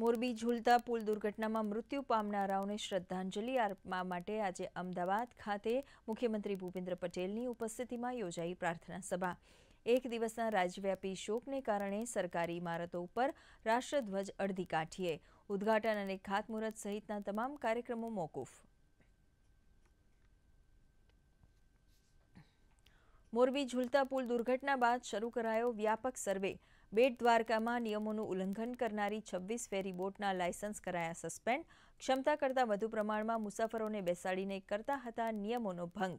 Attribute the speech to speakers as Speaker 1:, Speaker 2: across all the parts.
Speaker 1: મોરબી ઝૂલતા પુલ દુર્ઘટનામાં મૃત્યુ પામનારાઓને શ્રદ્ધાંજલિ અર્પવા માટે આજે અમદાવાદ ખાતે મુખ્યમંત્રી ભૂપેન્દ્ર પટેલની ઉપસ્થિતિમાં યોજાઈ પ્રાર્થના સભા એક દિવસના રાજ્યવ્યાપી શોકને કારણે સરકારી ઇમારતો ઉપર રાષ્ટ્રધ્વજ અડધી કાઠીએ ઉદ્ઘાટન અને ખાતમુહૂર્ત સહિતના તમામ કાર્યક્રમો મોકૂફ મોરબી ઝૂલતા પુલ દુર્ઘટના બાદ શરૂ કરાયો વ્યાપક સર્વે બેટ દ્વારકામાં નિયમોનું ઉલ્લંઘન કરનારી છવ્વીસ ફેરીબોટના લાયસન્સ કરાયા સસ્પેન્ડ ક્ષમતા કરતાં વધુ પ્રમાણમાં મુસાફરોને બેસાડીને કરતા હતા નિયમોનો ભંગ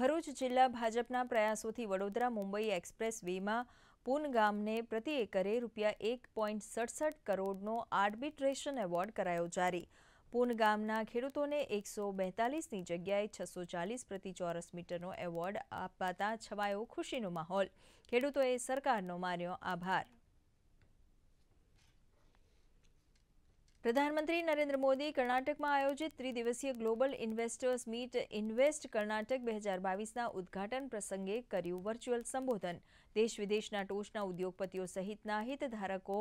Speaker 1: ભરૂચ જિલ્લા ભાજપના પ્રયાસોથી વડોદરા મુંબઈ એક્સપ્રેસ વેમાં પૂન ગામને પ્રતિ એકરે રૂપિયા એક પોઈન્ટ સડસઠ કરોડનો આર્બિટ્રેશન એવોર્ડ કરાયો જારી પૂન ગામના ખેડૂતોને એકસો બેતાલીસની જગ્યાએ છસો ચાલીસ પ્રતિ ચોરસ મીટરનો એવોર્ડ આપવાતા છવાયો ખુશીનો માહોલ ખેડૂતોએ સરકારનો માન્યો આભાર પ્રધાનમંત્રી નરેન્દ્ર મોદી કર્ણાટકમાં આયોજિત ત્રિદિવસીય global investors meet invest Karnataka બે હજાર બાવીસના ઉદઘાટન પ્રસંગે કર્યું વર્ચ્યુઅલ સંબોધન દેશ વિદેશના ટોચના ઉદ્યોગપતિઓ સહિતના હિતધારકો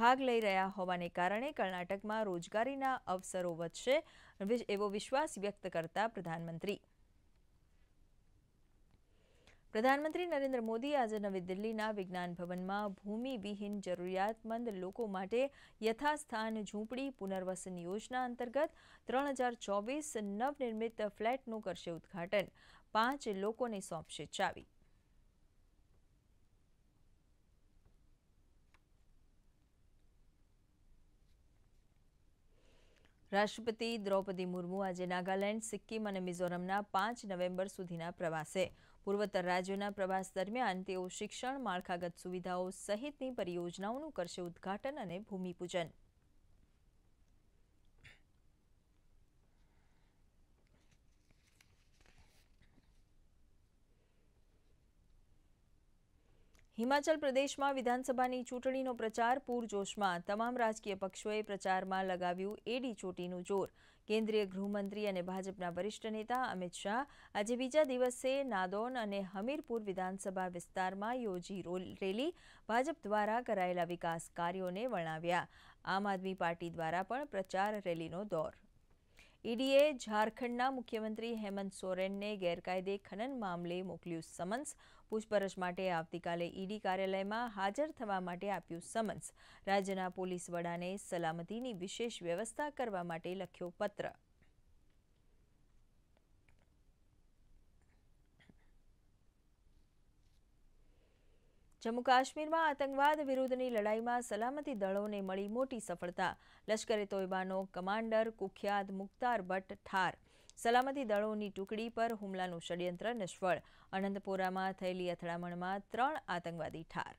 Speaker 1: ભાગ લઈ રહ્યા હોવાને કારણે કર્ણાટકમાં રોજગારીના અવસરો વધશે એવો વિશ્વાસ વ્યક્ત કરતા પ્રધાનમંત્રી પ્રધાનમંત્રી નરેન્દ્ર મોદી આજે નવી દિલ્હીના વિજ્ઞાન ભવનમાં ભૂમિવિહીન જરૂરિયાતમંદ લોકો માટે યથાસ્થાન ઝૂંપડી પુનર્વસન યોજના અંતર્ગત ત્રણ હજાર ચોવીસ નવનિર્મિત ફ્લેટનું કરશે ઉદ્ઘાટન પાંચ લોકોને સોંપશે ચાવી રાષ્ટ્રપતિ દ્રૌપદી મુર્મુ આજે નાગાલેન્ડ સિક્કિમ અને મિઝોરમના પાંચ નવેમ્બર સુધીના પ્રવાસે પૂર્વોત્તર રાજ્યોના પ્રવાસ દરમિયાન તેઓ શિક્ષણ માળખાગત સુવિધાઓ સહિતની પરિયોજનાઓનું કરશે ઉદ્ઘાટન અને ભૂમિપૂજન હિમાચલ પ્રદેશમાં વિધાનસભાની ચૂંટણીનો પ્રચાર પૂરજોશમાં તમામ રાજકીય પક્ષોએ પ્રચારમાં લગાવ્યું એડી ચોટીનું જોર કેન્દ્રીય ગૃહમંત્રી અને ભાજપના વરિષ્ઠ નેતા અમિત શાહ આજે બીજા દિવસે નાદોન અને હમીરપુર વિધાનસભા વિસ્તારમાં યોજી રેલી ભાજપ દ્વારા કરાયેલા વિકાસ કાર્યોને વર્ણવ્યા આમ આદમી પાર્ટી દ્વારા પણ પ્રચાર રેલીનો દોર ઈડીએ ઝારખંડના મુખ્યમંત્રી હેમંત સોરેનને ગેરકાયદે ખનન મામલે મોકલ્યું સમન્સ પૂછપરછ માટે આવતીકાલે ઈડી કાર્યાલયમાં હાજર થવા માટે આપ્યું સમન્સ રાજ્યના પોલીસ વડાને સલામતીની વિશેષ વ્યવસ્થા કરવા માટે લખ્યો પત્ર જમ્મુ કાશ્મીરમાં આતંકવાદ વિરુદ્ધની લડાઈમાં સલામતી દળોને મળી મોટી સફળતા લશ્કરે તોયબાનો કમાન્ડર કુખ્યાત મુખ્તાર ભટ્ટ ઠાર સલામતી દળોની ટુકડી પર હુમલાનું ષડયંત્ર નિષ્ફળ અનંતપુરામાં થયેલી અથડામણમાં ત્રણ આતંકવાદી ઠાર